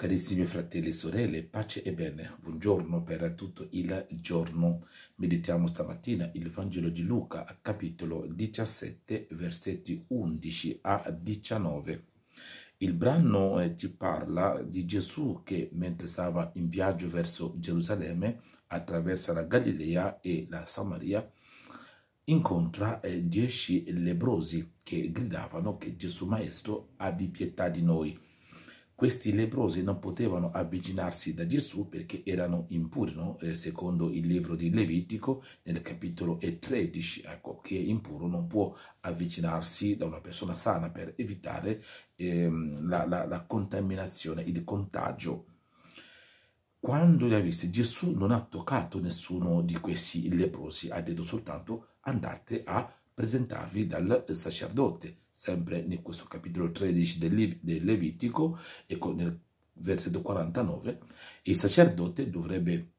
Carissimi fratelli e sorelle, pace e bene, buongiorno per tutto il giorno. Meditiamo stamattina il Vangelo di Luca, capitolo 17, versetti 11 a 19. Il brano eh, ci parla di Gesù che, mentre stava in viaggio verso Gerusalemme, attraversa la Galilea e la Samaria, incontra eh, dieci lebrosi che gridavano che Gesù Maestro abbi pietà di noi. Questi leprosi non potevano avvicinarsi da Gesù perché erano impuri, no? eh, secondo il libro di Levitico nel capitolo 13, ecco, che è impuro non può avvicinarsi da una persona sana per evitare ehm, la, la, la contaminazione, il contagio. Quando li ha visti, Gesù non ha toccato nessuno di questi leprosi, ha detto soltanto andate a presentarvi dal sacerdote, sempre in questo capitolo 13 del Levitico e nel versetto 49, il sacerdote dovrebbe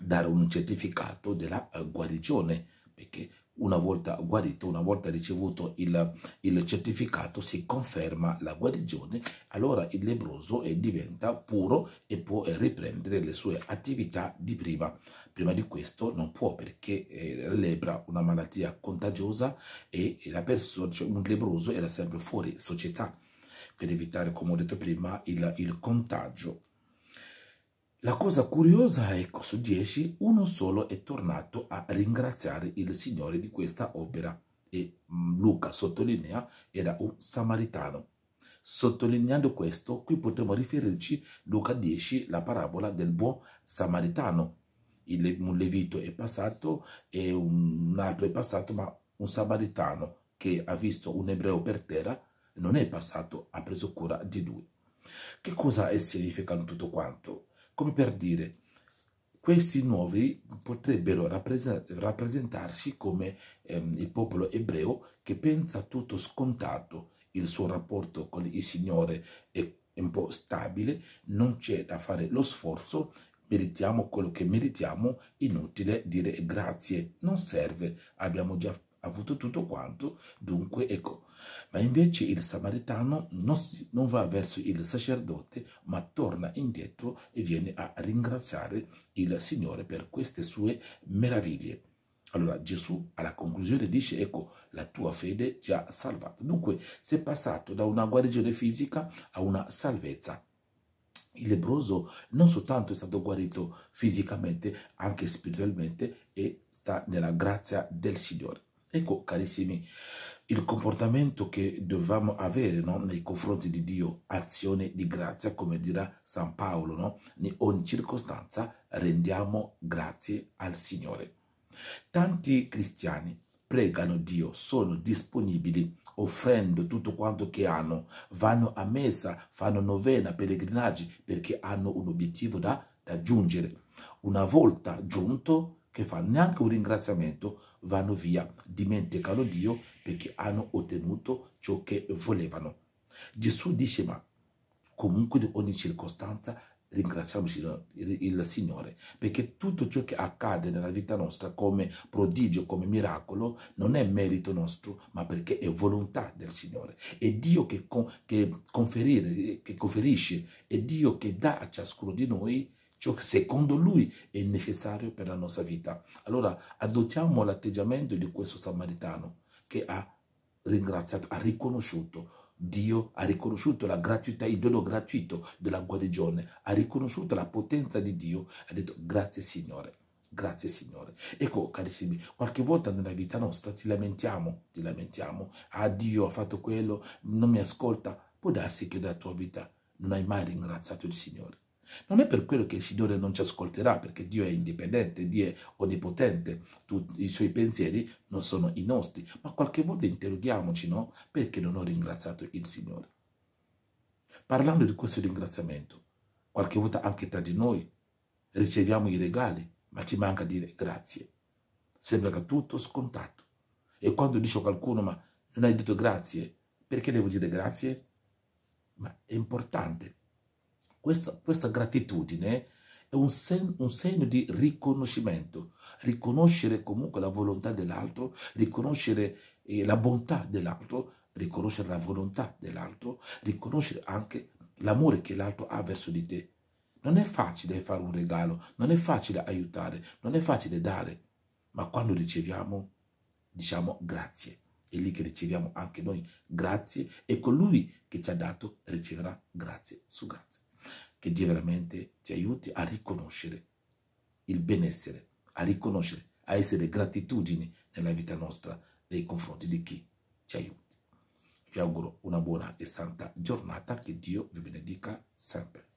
dare un certificato della eh, guarigione, perché una volta guarito, una volta ricevuto il, il certificato, si conferma la guarigione, allora il lebroso diventa puro e può eh, riprendere le sue attività di prima. Prima di questo non può perché eh, la lebra è una malattia contagiosa e persona, cioè un lebroso era sempre fuori società per evitare, come ho detto prima, il, il contagio. La cosa curiosa è che su dieci uno solo è tornato a ringraziare il Signore di questa opera e mm, Luca sottolinea era un samaritano. Sottolineando questo, qui potremmo riferirci Luca 10, la parabola del buon samaritano. Il, un levito è passato e un altro è passato, ma un samaritano che ha visto un ebreo per terra non è passato, ha preso cura di lui. Che cosa significa tutto quanto? come per dire questi nuovi potrebbero rappresentarsi come ehm, il popolo ebreo che pensa tutto scontato, il suo rapporto con il Signore è un po' stabile, non c'è da fare lo sforzo, meritiamo quello che meritiamo, inutile dire grazie, non serve, abbiamo già avuto tutto quanto, dunque ecco. Ma invece il samaritano non, si, non va verso il sacerdote, ma torna indietro e viene a ringraziare il Signore per queste sue meraviglie. Allora Gesù alla conclusione dice, ecco, la tua fede ti ha salvato. Dunque si è passato da una guarigione fisica a una salvezza. Il lebroso non soltanto è stato guarito fisicamente, anche spiritualmente e sta nella grazia del Signore. Ecco, carissimi, il comportamento che dobbiamo avere no? nei confronti di Dio, azione di grazia, come dirà San Paolo, no? in ogni circostanza rendiamo grazie al Signore. Tanti cristiani pregano Dio, sono disponibili, offrendo tutto quanto che hanno, vanno a messa, fanno novena, pellegrinaggi, perché hanno un obiettivo da raggiungere. Una volta giunto, che fa neanche un ringraziamento, vanno via, dimenticano Dio perché hanno ottenuto ciò che volevano. Gesù dice ma comunque in ogni circostanza ringraziamo il Signore perché tutto ciò che accade nella vita nostra come prodigio, come miracolo non è merito nostro ma perché è volontà del Signore è Dio che, che, che conferisce è Dio che dà a ciascuno di noi ciò che secondo lui è necessario per la nostra vita. Allora adottiamo l'atteggiamento di questo samaritano che ha ringraziato, ha riconosciuto Dio ha riconosciuto la gratuità, il dono gratuito della guarigione, ha riconosciuto la potenza di Dio, ha detto grazie Signore, grazie Signore. Ecco carissimi, qualche volta nella vita nostra ti lamentiamo, ti lamentiamo, ah Dio ha fatto quello, non mi ascolta, può darsi che nella tua vita non hai mai ringraziato il Signore. Non è per quello che il Signore non ci ascolterà, perché Dio è indipendente, Dio è onnipotente, tutti i suoi pensieri non sono i nostri, ma qualche volta interroghiamoci, no? Perché non ho ringraziato il Signore? Parlando di questo ringraziamento, qualche volta anche tra di noi riceviamo i regali, ma ci manca dire grazie. Sembra tutto scontato. E quando dice qualcuno, ma non hai detto grazie, perché devo dire grazie? Ma è importante questa, questa gratitudine è un, sen, un segno di riconoscimento, riconoscere comunque la volontà dell'altro, riconoscere eh, la bontà dell'altro, riconoscere la volontà dell'altro, riconoscere anche l'amore che l'altro ha verso di te. Non è facile fare un regalo, non è facile aiutare, non è facile dare, ma quando riceviamo, diciamo grazie. È lì che riceviamo anche noi grazie e colui che ci ha dato riceverà grazie su grazie. Che Dio veramente ti aiuti a riconoscere il benessere, a riconoscere, a essere gratitudini nella vita nostra nei confronti di chi ci aiuti. Vi auguro una buona e santa giornata, che Dio vi benedica sempre.